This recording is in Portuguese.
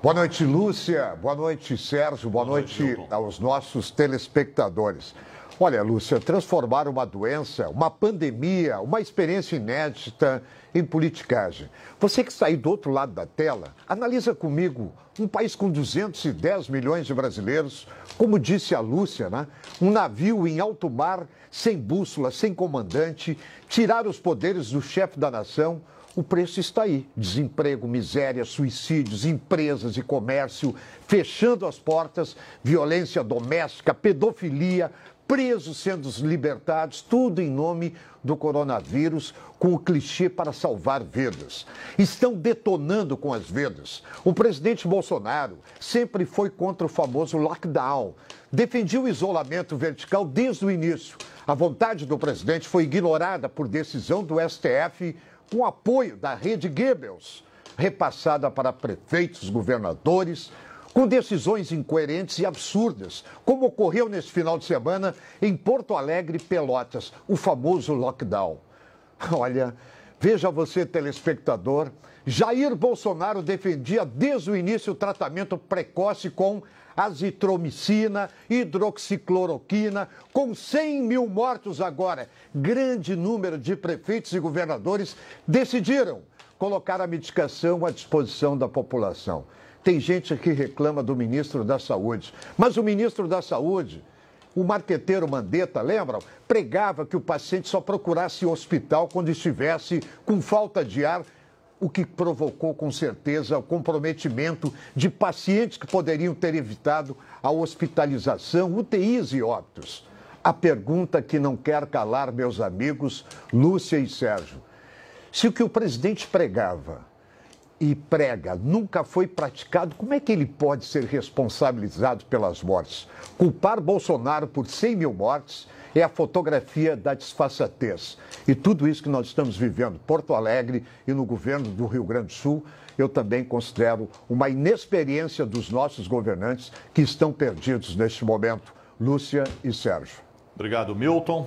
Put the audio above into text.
Boa noite, Lúcia. Boa noite, Sérgio. Boa, Boa noite, noite aos nossos telespectadores. Olha, Lúcia, transformar uma doença, uma pandemia, uma experiência inédita em politicagem. Você que está do outro lado da tela, analisa comigo um país com 210 milhões de brasileiros, como disse a Lúcia, né? um navio em alto mar, sem bússola, sem comandante, tirar os poderes do chefe da nação, o preço está aí. Desemprego, miséria, suicídios, empresas e comércio fechando as portas, violência doméstica, pedofilia, presos sendo libertados, tudo em nome do coronavírus, com o clichê para salvar vidas. Estão detonando com as vidas. O presidente Bolsonaro sempre foi contra o famoso lockdown, defendia o isolamento vertical desde o início a vontade do presidente foi ignorada por decisão do STF com apoio da rede Goebbels, repassada para prefeitos, governadores, com decisões incoerentes e absurdas, como ocorreu neste final de semana em Porto Alegre, Pelotas, o famoso lockdown. Olha, Veja você, telespectador, Jair Bolsonaro defendia desde o início o tratamento precoce com azitromicina, hidroxicloroquina, com 100 mil mortos agora. Grande número de prefeitos e governadores decidiram colocar a medicação à disposição da população. Tem gente que reclama do ministro da Saúde, mas o ministro da Saúde o marqueteiro Mandetta, lembram? Pregava que o paciente só procurasse o hospital quando estivesse com falta de ar, o que provocou com certeza o comprometimento de pacientes que poderiam ter evitado a hospitalização, UTIs e óbitos. A pergunta que não quer calar, meus amigos Lúcia e Sérgio: se o que o presidente pregava e prega nunca foi praticado, como é que ele pode ser responsabilizado pelas mortes? Culpar Bolsonaro por 100 mil mortes é a fotografia da disfarçatez. E tudo isso que nós estamos vivendo em Porto Alegre e no governo do Rio Grande do Sul, eu também considero uma inexperiência dos nossos governantes que estão perdidos neste momento. Lúcia e Sérgio. Obrigado, Milton.